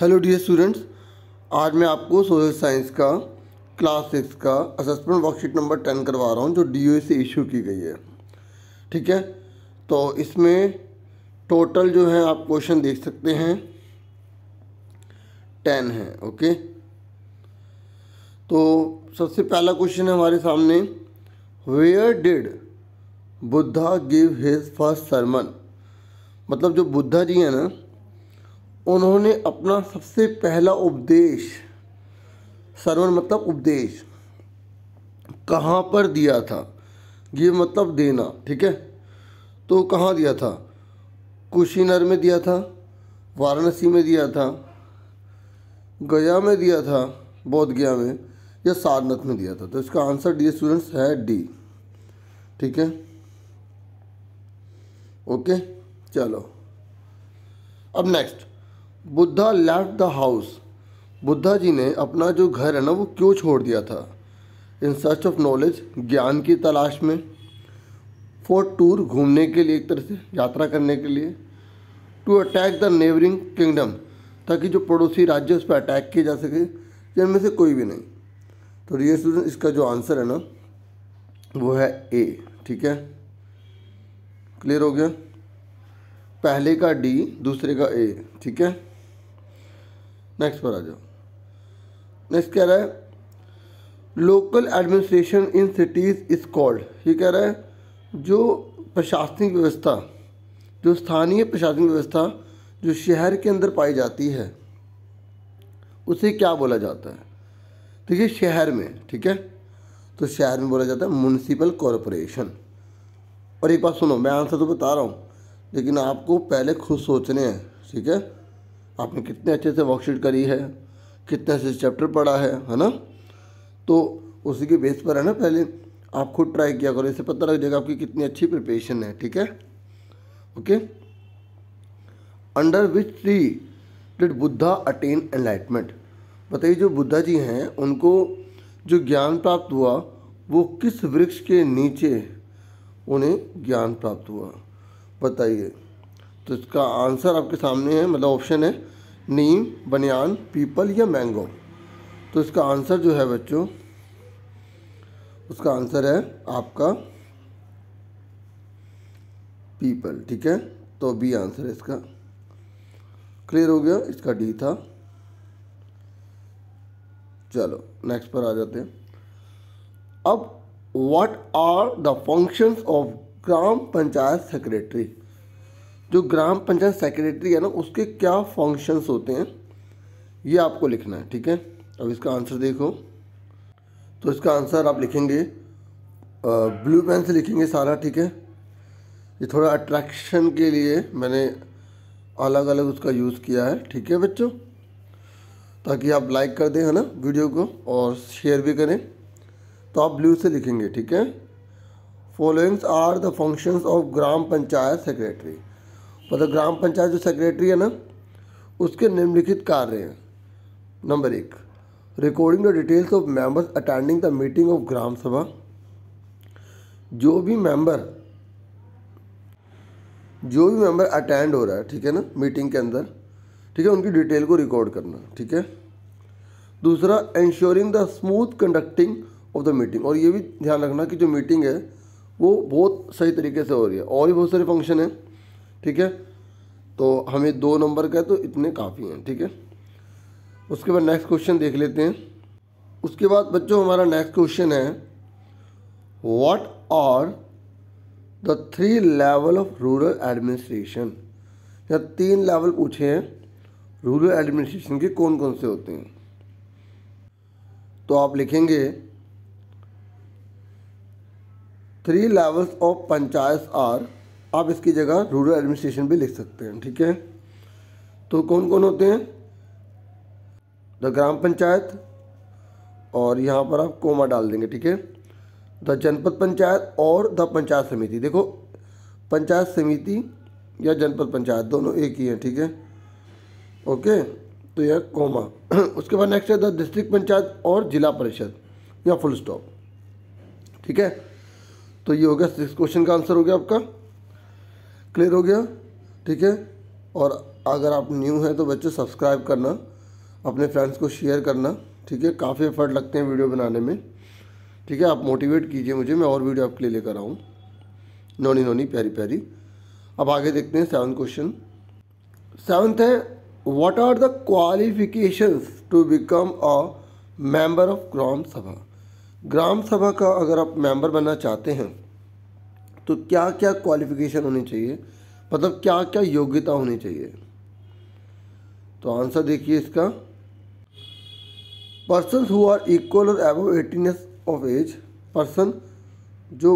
hello dear students आज मैं आपको सोशल साइंस का क्लास सिक्स का असेसमेंट वर्कशीट नंबर टेन करवा रहा हूँ जो डी से इशू की गई है ठीक है तो इसमें टोटल जो है आप क्वेश्चन देख सकते हैं टेन है ओके तो सबसे पहला क्वेश्चन है हमारे सामने where did Buddha give his first sermon मतलब जो बुद्धा जी हैं ना उन्होंने अपना सबसे पहला उपदेश सरवण मतलब उपदेश कहाँ पर दिया था ये मतलब देना ठीक है तो कहाँ दिया था कुशीनगर में दिया था वाराणसी में दिया था गया में दिया था बौद्ध गया में या सारनाथ में दिया था तो इसका आंसर डी स्टूडेंट्स है डी ठीक है ओके चलो अब next Buddha left the house Buddha ji ने अपना जो घर है ना वो क्यों छोड़ दिया था इन सर्च ऑफ नॉलेज ज्ञान की तलाश में फॉर टूर घूमने के लिए एक तरह से यात्रा करने के लिए to attack the neighbouring kingdom ताकि जो पड़ोसी राज्य उस पर अटैक किए जा सके जिनमें से कोई भी नहीं तो ये स्टूडेंट इसका जो आंसर है ना वो है ए ठीक है क्लियर हो गया पहले का डी दूसरे का ए ठीक है नेक्स्ट पर आ जाओ नेक्स्ट कह रहा है local administration in cities is called ये कह रहा है जो प्रशासनिक व्यवस्था जो स्थानीय प्रशासनिक व्यवस्था जो शहर के अंदर पाई जाती है उसे क्या बोला जाता है देखिए शहर में ठीक है तो शहर में बोला जाता है म्यूनसिपल कॉरपोरेशन और एक बात सुनो मैं आंसर तो बता रहा हूँ लेकिन आपको पहले खुद सोचने हैं ठीक है आपने कितने अच्छे से वर्कशीट करी है कितने अच्छे चैप्टर पढ़ा है है ना तो उसी के बेस पर है ना पहले आप खुद ट्राई किया करो इससे पता लग जाएगा आपकी कितनी अच्छी प्रिपरेशन है ठीक है okay under which tree did Buddha attain enlightenment बताइए जो बुद्धा जी हैं उनको जो ज्ञान प्राप्त हुआ वो किस वृक्ष के नीचे उन्हें ज्ञान प्राप्त हुआ बताइए तो इसका आंसर आपके सामने है मतलब ऑप्शन है नीम बनियान पीपल या मैंगो तो इसका आंसर जो है बच्चों उसका आंसर है आपका पीपल ठीक है तो बी आंसर है इसका क्लियर हो गया इसका डी था चलो नेक्स्ट पर आ जाते हैं अब what are the functions of gram panchayat secretary जो ग्राम पंचायत सेक्रेटरी है ना उसके क्या फंक्शंस होते हैं ये आपको लिखना है ठीक है अब इसका आंसर देखो तो इसका आंसर आप लिखेंगे ब्लू पेन से लिखेंगे सारा ठीक है ये थोड़ा अट्रैक्शन के लिए मैंने अलग अलग उसका यूज़ किया है ठीक है बच्चों ताकि आप लाइक कर दें है ना वीडियो को और शेयर भी करें तो आप ब्लू से लिखेंगे ठीक है followings are the functions of gram panchayat secretary मतलब ग्राम पंचायत जो सेक्रेटरी है ना उसके निम्नलिखित कार्य हैं नंबर एक recording the details of members attending the meeting of gram sabha जो भी मेंबर जो भी मेंबर अटेंड हो रहा है ठीक है ना मीटिंग के अंदर ठीक है उनकी डिटेल को रिकॉर्ड करना ठीक है दूसरा ensuring the smooth conducting of the meeting और ये भी ध्यान रखना कि जो मीटिंग है वो बहुत सही तरीके से हो रही है और भी बहुत सारे फंक्शन हैं ठीक है तो हमें दो नंबर का है तो इतने काफ़ी हैं ठीक है उसके बाद नेक्स्ट क्वेश्चन देख लेते हैं उसके बाद बच्चों हमारा नेक्स्ट क्वेश्चन है what are the three level of rural administration या तीन लेवल पूछे हैं रूरल एडमिनिस्ट्रेशन के कौन कौन से होते हैं तो आप लिखेंगे three levels of panchayat are आप इसकी जगह रूरल एडमिनिस्ट्रेशन भी लिख सकते हैं ठीक है तो कौन कौन होते हैं द ग्राम पंचायत और यहाँ पर आप कोमा डाल देंगे ठीक है द जनपद पंचायत और द पंचायत समिति देखो पंचायत समिति या जनपद पंचायत दोनों एक ही हैं ठीक है ओके तो यह कोमा उसके बाद नेक्स्ट है द डिस्ट्रिक्ट पंचायत और जिला परिषद या फुल स्टॉप ठीक है तो ये हो गया सिक्स क्वेश्चन का आंसर हो गया आपका क्लियर हो गया ठीक है और अगर आप न्यू हैं तो बच्चों सब्सक्राइब करना अपने फ्रेंड्स को शेयर करना ठीक है काफ़ी एफर्ट लगते हैं वीडियो बनाने में ठीक है आप मोटिवेट कीजिए मुझे मैं और वीडियो आपके लिए लेकर आऊँ नोनी नोनी प्यारी प्यारी अब आगे देखते हैं सेवन क्वेश्चन सेवन्थ है what are the qualifications to become a member of gram sabha gram सभा का अगर आप मेंबर बनना चाहते हैं तो क्या क्या क्वालिफिकेशन होनी चाहिए मतलब क्या क्या योग्यता होनी चाहिए तो आंसर देखिए इसका पर्सन हु आर इक्वल और above eighteen of age person जो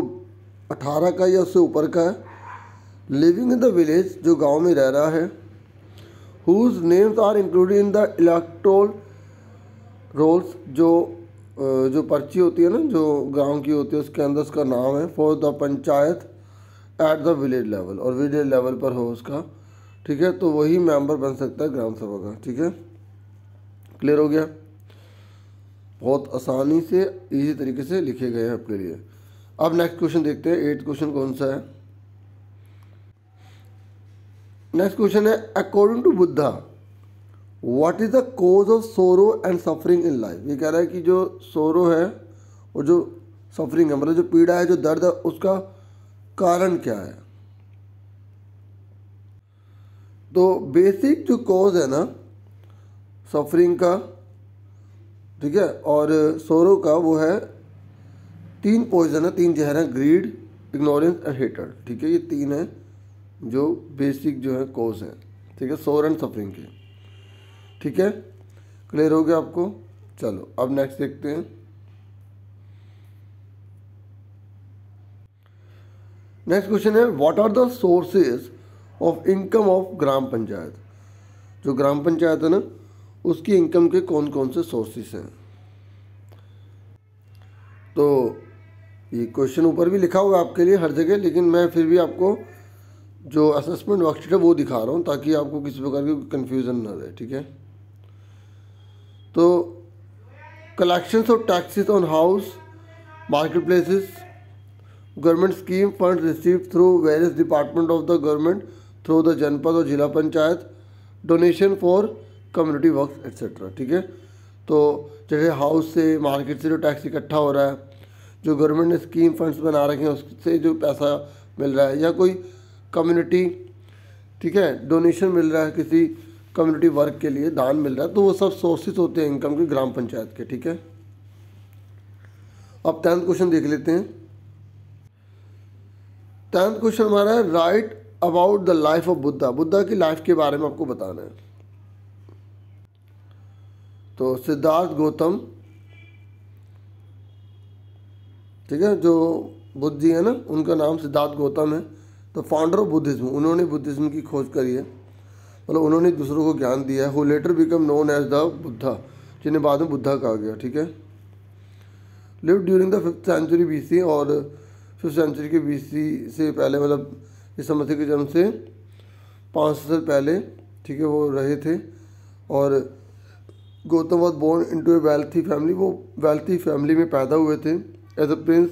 अठारह का या उससे ऊपर का है लिविंग इन द विलेज जो गांव में रह रहा है whose names are included in the electoral rolls जो जो पर्ची होती है ना जो गांव की होती है उसके अंदर उसका नाम है for the panchayat at the village level और विलेज लेवल पर हो उसका ठीक है तो वही मेंबर बन सकता है ग्राम सभा का ठीक है क्लियर हो गया बहुत आसानी से इजी तरीके से लिखे गए हैं आपके लिए अब नेक्स्ट क्वेश्चन देखते हैं एट क्वेश्चन कौन सा है नेक्स्ट क्वेश्चन है according to Buddha what is the cause of sorrow and suffering in life ये कह रहा है कि जो सोरो है और जो सफरिंग है मतलब जो पीड़ा है जो दर्द है उसका कारण क्या है तो बेसिक जो कॉज है ना सफरिंग का ठीक है और सोरो का वो है तीन पॉइजन है तीन जहर हैं ग्रीड इग्नोरेंस एंड हेटर ठीक है ये तीन है जो बेसिक जो है कॉज है ठीक है सोर एंड सफरिंग के ठीक है क्लियर हो गया आपको चलो अब नेक्स्ट देखते हैं नेक्स्ट क्वेश्चन है what are the sources of income of gram panchayat जो ग्राम पंचायत है ना उसकी इनकम के कौन कौन से सोर्सेस हैं तो ये क्वेश्चन ऊपर भी लिखा हुआ आपके लिए हर जगह लेकिन मैं फिर भी आपको जो असेसमेंट वर्कशीट है वो दिखा रहा हूँ ताकि आपको किसी प्रकार की कंफ्यूजन ना रहे ठीक है तो collections of taxes on house market places government scheme fund receive through various department of the government through the Janpad और zila panchayat donation for community work etcetera ठीक है तो जैसे हाउस से मार्केट से जो टैक्स इकट्ठा हो रहा है जो गवर्नमेंट ने स्कीम फंड्स बना रखे हैं उससे जो पैसा मिल रहा है या कोई कम्युनिटी ठीक है डोनेशन मिल रहा है किसी कम्युनिटी वर्क के लिए दान मिल रहा है तो वो सब सोर्सेज होते हैं इनकम के ग्राम पंचायत के ठीक है अब टेंथ क्वेश्चन देख लेते हैं टेंथ क्वेश्चन हमारा है write about the life of Buddha Buddha की लाइफ के बारे में आपको बताना है तो सिद्धार्थ गौतम ठीक है जो बुद्धि है ना उनका नाम सिद्धार्थ गौतम है तो फाउंडर ऑफ बुद्धिज़्म उन्होंने बुद्धिज़्म की खोज करी है मतलब उन्होंने दूसरों को ज्ञान दिया है who later become known as the Buddha जिन्हें बाद में बुद्धा कहा गया ठीक है live during the fifth century C और फिफ्थ सेंचुरी के सी से पहले मतलब इस समस्या के जन्म से पाँच सौ साल पहले ठीक है वो रहे थे और Gautam was born into a wealthy family वो वेल्थी फैमिली में पैदा हुए थे as a prince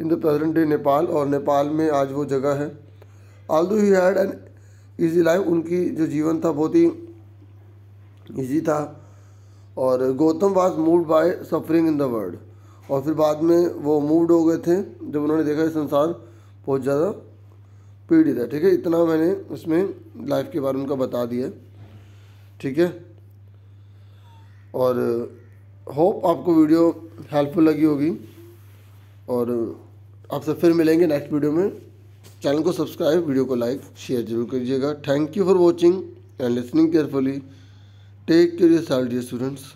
in the present day Nepal और नेपाल में आज वो जगह है दो ही हैड एन ईजी लाइफ उनकी जो जीवन था बहुत ही ईजी था और Gautam was move by suffering in the world और फिर बाद में वो मूव्ड हो गए थे जब उन्होंने देखा कि संसार बहुत ज़्यादा पीड़ित है ठीक है इतना मैंने उसमें लाइफ के बारे में उनका बता दिया ठीक है और होप आपको वीडियो हेल्पफुल लगी होगी और आपसे फिर मिलेंगे नेक्स्ट वीडियो में चैनल को सब्सक्राइब वीडियो को लाइक शेयर जरूर करिएगा thank you for watching and listening carefully take care your dear students